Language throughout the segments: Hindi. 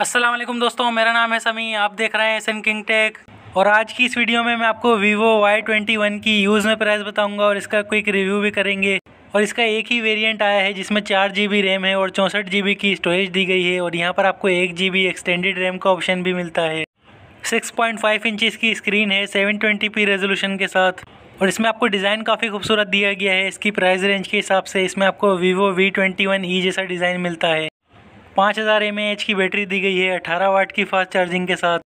असलम दोस्तों मेरा नाम है समी आप देख रहे हैं एसन किंग टेक और आज की इस वीडियो में मैं आपको वीवो Y21 की यूज़ में प्राइस बताऊंगा और इसका क्विक रिव्यू भी करेंगे और इसका एक ही वेरिएंट आया है जिसमें चार जी रैम है और चौंसठ जी की स्टोरेज दी गई है और यहाँ पर आपको एक जी एक्सटेंडेड रैम का ऑप्शन भी मिलता है सिक्स पॉइंट की स्क्रीन है सेवन रेजोल्यूशन के साथ और इसमें आपको डिज़ाइन काफ़ी खूबसूरत दिया गया है इसकी प्राइस रेंज के हिसाब से इसमें आपको Vivo V twenty one E जैसा डिज़ाइन मिलता है पाँच हज़ार एम की बैटरी दी गई है अठारह वाट की फास्ट चार्जिंग के साथ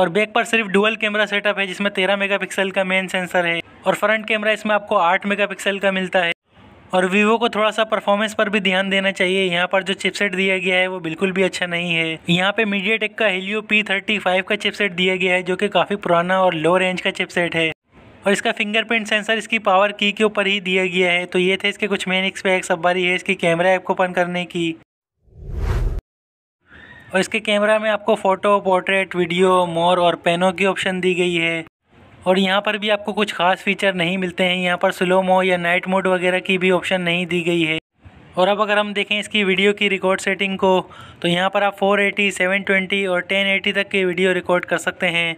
और बैक पर सिर्फ डुअल कैमरा सेटअप है जिसमें तेरह पिक्सल का मेन सेंसर है और फ्रंट कैमरा इसमें आपको आठ पिक्सल का मिलता है और वीवो को थोड़ा सा परफॉर्मेंस पर भी ध्यान देना चाहिए यहाँ पर जो चिपसेट दिया गया है वो बिल्कुल भी अच्छा नहीं है यहाँ पे मीडिया टेक का हेलियो पी थर्टी फाइव का चिपसेट दिया गया है जो कि काफ़ी पुराना और लो रेंज का चिपसेट है और इसका फिंगरप्रिंट सेंसर इसकी पावर की के ऊपर ही दिया गया है तो ये थे इसके कुछ मेन एक्सपेक्ट अब बारी है इसकी कैमरा ऐप को ओपन करने की और इसके कैमरा में आपको फ़ोटो पोर्ट्रेट वीडियो मोर और पेनों की ऑप्शन दी गई है और यहाँ पर भी आपको कुछ खास फीचर नहीं मिलते हैं यहाँ पर स्लो मो या नाइट मोड वगैरह की भी ऑप्शन नहीं दी गई है और अब अगर हम देखें इसकी वीडियो की रिकॉर्ड सेटिंग को तो यहाँ पर आप 480, 720 और 1080 तक की वीडियो रिकॉर्ड कर सकते हैं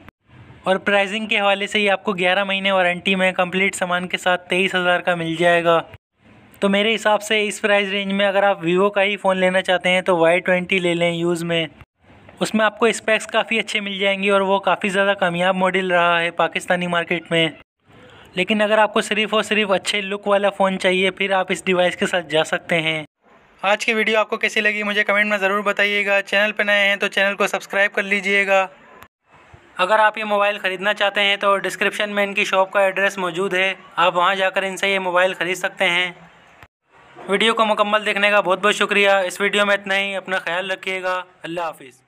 और प्राइसिंग के हवाले से ही आपको 11 महीने वारंटी में कंप्लीट सामान के साथ तेईस हज़ार का मिल जाएगा तो मेरे हिसाब से इस प्राइस रेंज में अगर आप वीवो का ही फ़ोन लेना चाहते हैं तो वाई ट्वेंटी ले लें यूज़ में उसमें आपको स्पेक्स काफ़ी अच्छे मिल जाएंगी और वो काफ़ी ज़्यादा कामयाब मॉडल रहा है पाकिस्तानी मार्केट में लेकिन अगर आपको सिर्फ़ और सिर्फ अच्छे लुक वाला फ़ोन चाहिए फिर आप इस डिवाइस के साथ जा सकते हैं आज की वीडियो आपको कैसी लगी मुझे कमेंट में ज़रूर बताइएगा चैनल पर नए हैं तो चैनल को सब्सक्राइब कर लीजिएगा अगर आप ये मोबाइल ख़रीदना चाहते हैं तो डिस्क्रिप्शन में इनकी शॉप का एड्रेस मौजूद है आप वहाँ जाकर इनसे ये मोबाइल ख़रीद सकते हैं वीडियो को मुकम्मल देखने का बहुत बहुत शुक्रिया इस वीडियो में इतना ही अपना ख्याल रखिएगा अल्लाह हाफिज़